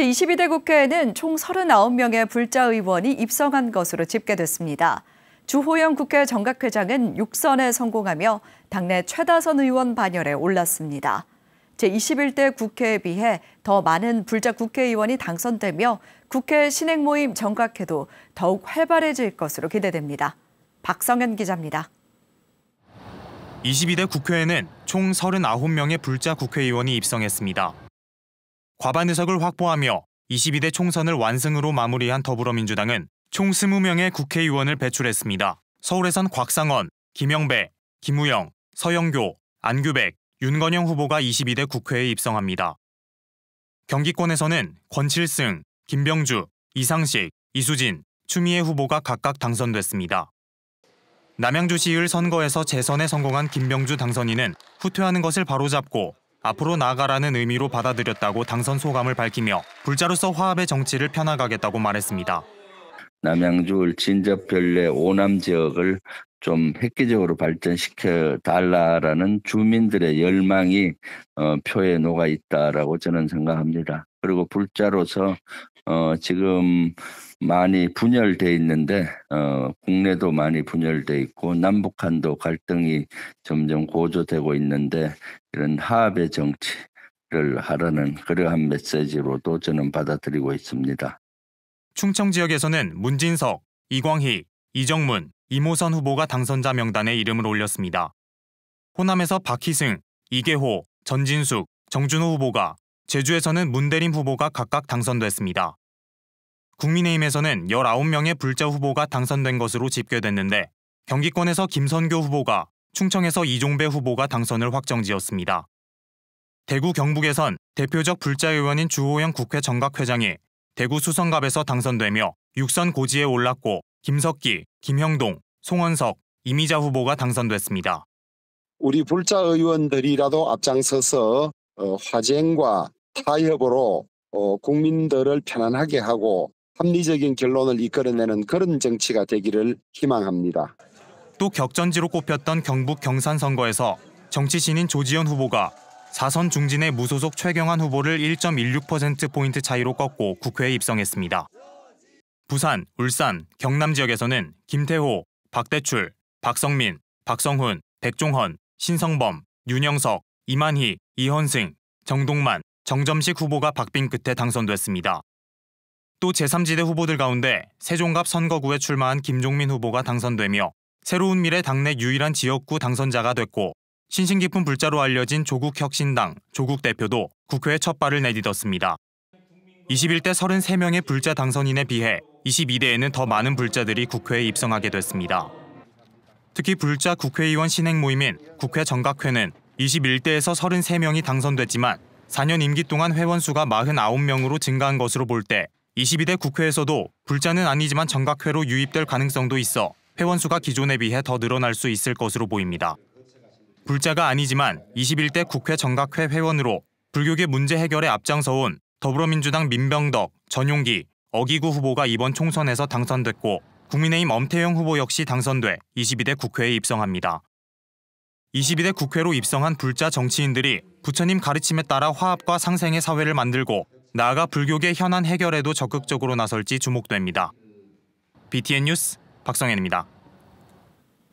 제22대 국회에는 총 39명의 불자 의원이 입성한 것으로 집계됐습니다. 주호영 국회 정각회장은 6선에 성공하며 당내 최다선 의원 반열에 올랐습니다. 제21대 국회에 비해 더 많은 불자 국회의원이 당선되며 국회 신행 모임 정각회도 더욱 활발해질 것으로 기대됩니다. 박성현 기자입니다. 22대 국회에는 총 39명의 불자 국회의원이 입성했습니다. 과반 의석을 확보하며 22대 총선을 완승으로 마무리한 더불어민주당은 총 20명의 국회의원을 배출했습니다. 서울에선 곽상원, 김영배, 김우영, 서영교, 안규백, 윤건영 후보가 22대 국회에 입성합니다. 경기권에서는 권칠승, 김병주, 이상식, 이수진, 추미애 후보가 각각 당선됐습니다. 남양주시의회 선거에서 재선에 성공한 김병주 당선인은 후퇴하는 것을 바로잡고 앞으로 나아가라는 의미로 받아들였다고 당선 소감을 밝히며 불자로서 화합의 정치를 펴나가겠다고 말했습니다. 남양주 진접 별내 오남 지역을 좀 획기적으로 발전시켜 달라라는 주민들의 열망이 어, 표에 녹아 있다라고 저는 생각합니다. 그리고 불자로서 어, 지금 많이 분열돼 있는데 어, 국내도 많이 분열돼 있고 남북한도 갈등이 점점 고조되고 있는데 이런 합의 정치를 하라는 그러한 메시지로도 저는 받아들이고 있습니다. 충청 지역에서는 문진석, 이광희, 이정문, 이모선 후보가 당선자 명단에 이름을 올렸습니다. 호남에서 박희승, 이계호, 전진숙, 정준호 후보가 제주에서는 문대림 후보가 각각 당선됐습니다. 국민의힘에서는 19명의 불자 후보가 당선된 것으로 집계됐는데 경기권에서 김선교 후보가 충청에서 이종배 후보가 당선을 확정지었습니다. 대구 경북에선 대표적 불자 의원인 주호영 국회 정각회장이 대구 수성갑에서 당선되며 육선 고지에 올랐고 김석기, 김형동, 송원석, 이미자 후보가 당선됐습니다. 우리 불자 의원들이라도 앞장서서 어, 화쟁과 타협으로 어, 국민들을 편안하게 하고 합리적인 결론을 이끌어내는 그런 정치가 되기를 희망합니다. 또 격전지로 꼽혔던 경북 경산 선거에서 정치신인 조지현 후보가 사선 중진의 무소속 최경환 후보를 1.16%포인트 차이로 꺾고 국회에 입성했습니다. 부산, 울산, 경남 지역에서는 김태호, 박대출, 박성민, 박성훈, 백종헌, 신성범, 윤영석, 이만희, 이현승, 정동만, 정점식 후보가 박빙 끝에 당선됐습니다. 또 제3지대 후보들 가운데 세종갑 선거구에 출마한 김종민 후보가 당선되며 새로운 미래 당내 유일한 지역구 당선자가 됐고 신신 깊은 불자로 알려진 조국 혁신당 조국 대표도 국회에 첫 발을 내딛었습니다. 21대 33명의 불자 당선인에 비해 22대에는 더 많은 불자들이 국회에 입성하게 됐습니다. 특히 불자 국회의원 신행 모임인 국회 정각회는 21대에서 33명이 당선됐지만 4년 임기 동안 회원 수가 49명으로 증가한 것으로 볼 때 22대 국회에서도 불자는 아니지만 정각회로 유입될 가능성도 있어 회원 수가 기존에 비해 더 늘어날 수 있을 것으로 보입니다. 불자가 아니지만 21대 국회 정각회 회원으로 불교계 문제 해결에 앞장서온 더불어민주당 민병덕, 전용기, 어기구 후보가 이번 총선에서 당선됐고 국민의힘 엄태영 후보 역시 당선돼 22대 국회에 입성합니다. 22대 국회로 입성한 불자 정치인들이 부처님 가르침에 따라 화합과 상생의 사회를 만들고 나아가 불교계 현안 해결에도 적극적으로 나설지 주목됩니다. BTN 뉴스 박성현입니다.